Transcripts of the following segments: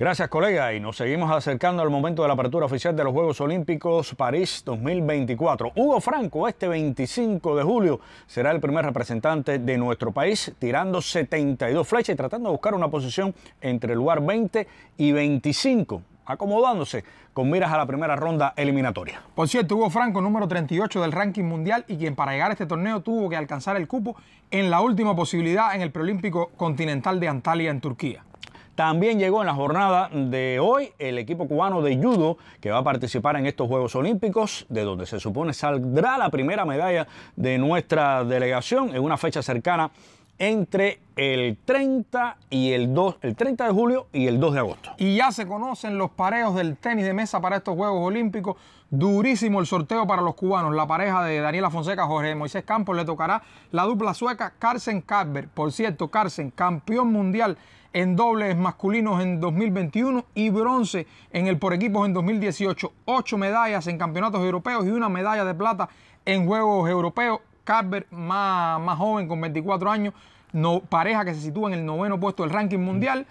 Gracias, colega. Y nos seguimos acercando al momento de la apertura oficial de los Juegos Olímpicos París 2024. Hugo Franco, este 25 de julio, será el primer representante de nuestro país, tirando 72 flechas y tratando de buscar una posición entre el lugar 20 y 25 acomodándose con miras a la primera ronda eliminatoria. Por cierto, Hugo Franco, número 38 del ranking mundial y quien para llegar a este torneo tuvo que alcanzar el cupo en la última posibilidad en el preolímpico continental de Antalya en Turquía. También llegó en la jornada de hoy el equipo cubano de judo que va a participar en estos Juegos Olímpicos, de donde se supone saldrá la primera medalla de nuestra delegación en una fecha cercana entre el 30 y el el de julio y el 2 de agosto. Y ya se conocen los pareos del tenis de mesa para estos Juegos Olímpicos. Durísimo el sorteo para los cubanos. La pareja de Daniela Fonseca, Jorge Moisés Campos le tocará la dupla sueca Carsen Carver. Por cierto, Carsen, campeón mundial en dobles masculinos en 2021 y bronce en el por equipos en 2018. Ocho medallas en campeonatos europeos y una medalla de plata en Juegos Europeos. Carver, más, joven, con 24 años, pareja que se sitúa en el noveno puesto del ranking mundial.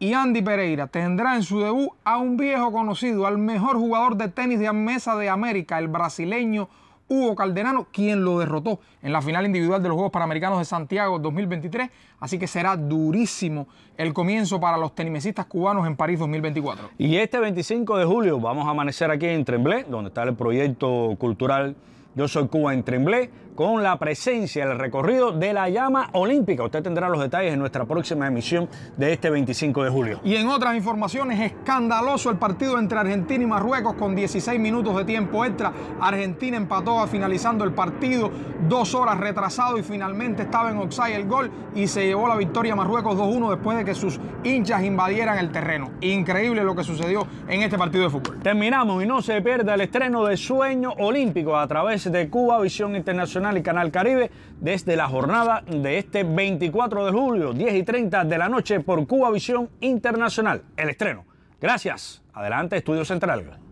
Y Andy Pereira tendrá en su debut a un viejo conocido, al mejor jugador de tenis de mesa de América, el brasileño Hugo Calderano, quien lo derrotó en la final individual de los Juegos Panamericanos de Santiago 2023. Así que será durísimo el comienzo para los tenimesistas cubanos en París 2024. Y este 25 de julio vamos a amanecer aquí en Tremblé, donde está el proyecto cultural yo soy Cuba en Tremblé con la presencia, del recorrido de la llama olímpica. Usted tendrá los detalles en nuestra próxima emisión de este 25 de julio. Y en otras informaciones, escandaloso el partido entre Argentina y Marruecos con 16 minutos de tiempo extra. Argentina empató a finalizando el partido, dos horas retrasado y finalmente estaba en Oxai el gol y se llevó la victoria a Marruecos 2-1 después de que sus hinchas invadieran el terreno. Increíble lo que sucedió en este partido de fútbol. Terminamos y no se pierda el estreno de Sueño Olímpico a través de Cuba, Visión Internacional y Canal Caribe desde la jornada de este 24 de julio, 10 y 30 de la noche por Cuba Visión Internacional. El estreno. Gracias. Adelante, Estudio Central.